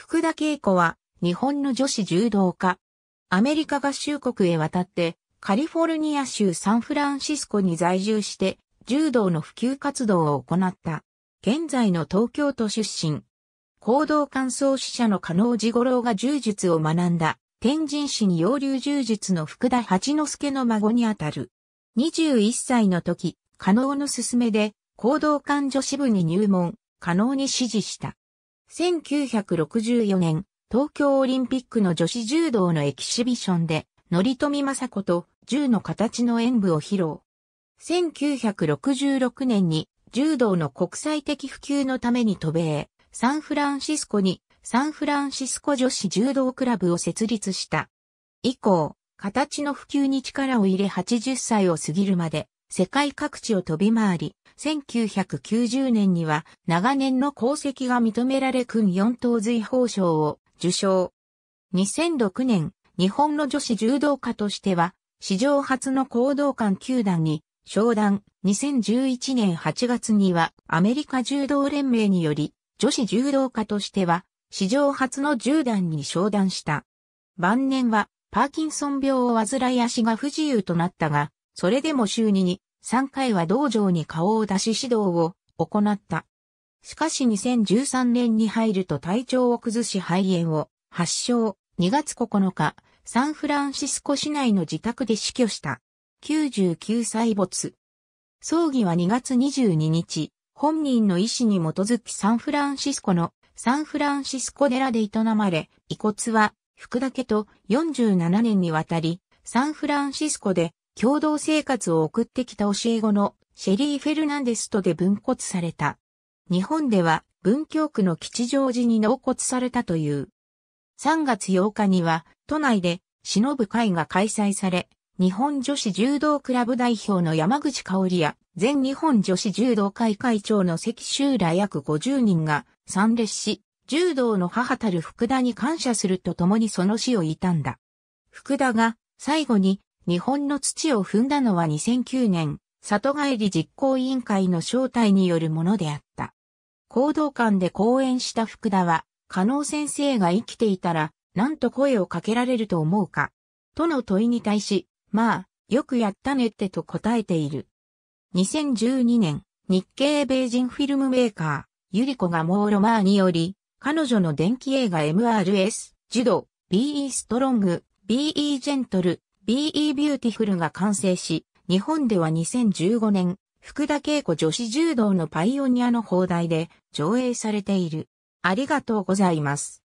福田恵子は日本の女子柔道家。アメリカ合衆国へ渡ってカリフォルニア州サンフランシスコに在住して柔道の普及活動を行った。現在の東京都出身。行動感想死者の加納治五郎が柔術を学んだ天神市に洋流柔術の福田八之助の孫にあたる。21歳の時、加納の勧めで行動館女子部に入門、加納に指示した。1964年、東京オリンピックの女子柔道のエキシビションで、み富雅子と銃の形の演舞を披露。1966年に柔道の国際的普及のために渡米、サンフランシスコにサンフランシスコ女子柔道クラブを設立した。以降、形の普及に力を入れ80歳を過ぎるまで世界各地を飛び回り、1990年には長年の功績が認められ君四等随法賞を受賞。2006年、日本の女子柔道家としては、史上初の行動官球団に、商談、2011年8月には、アメリカ柔道連盟により、女子柔道家としては、史上初の柔段に商談した。晩年は、パーキンソン病を患い足が不自由となったが、それでも週2に3回は道場に顔を出し指導を行った。しかし2013年に入ると体調を崩し肺炎を発症。2月9日、サンフランシスコ市内の自宅で死去した。99歳没。葬儀は2月22日、本人の意思に基づきサンフランシスコのサンフランシスコ寺で営まれ、遺骨は福田家と47年にわたり、サンフランシスコで共同生活を送ってきた教え子のシェリー・フェルナンデスとで分骨された。日本では文京区の吉祥寺に納骨されたという。3月8日には都内で忍ぶ会が開催され、日本女子柔道クラブ代表の山口香織や全日本女子柔道会会長の関修ら約50人が参列し、柔道の母たる福田に感謝するとともにその死を悼んだ。福田が最後に日本の土を踏んだのは2009年、里帰り実行委員会の招待によるものであった。行動館で講演した福田は、加納先生が生きていたら、なんと声をかけられると思うか。との問いに対し、まあ、よくやったねってと答えている。2012年、日系米人フィルムメーカー、ユリコがモーロマーにより、彼女の電気映画 MRS、ジュド、BE ストロング、BE ジェントル、BE ビューティフルが完成し、日本では2015年、福田恵子女子柔道のパイオニアの放題で上映されている。ありがとうございます。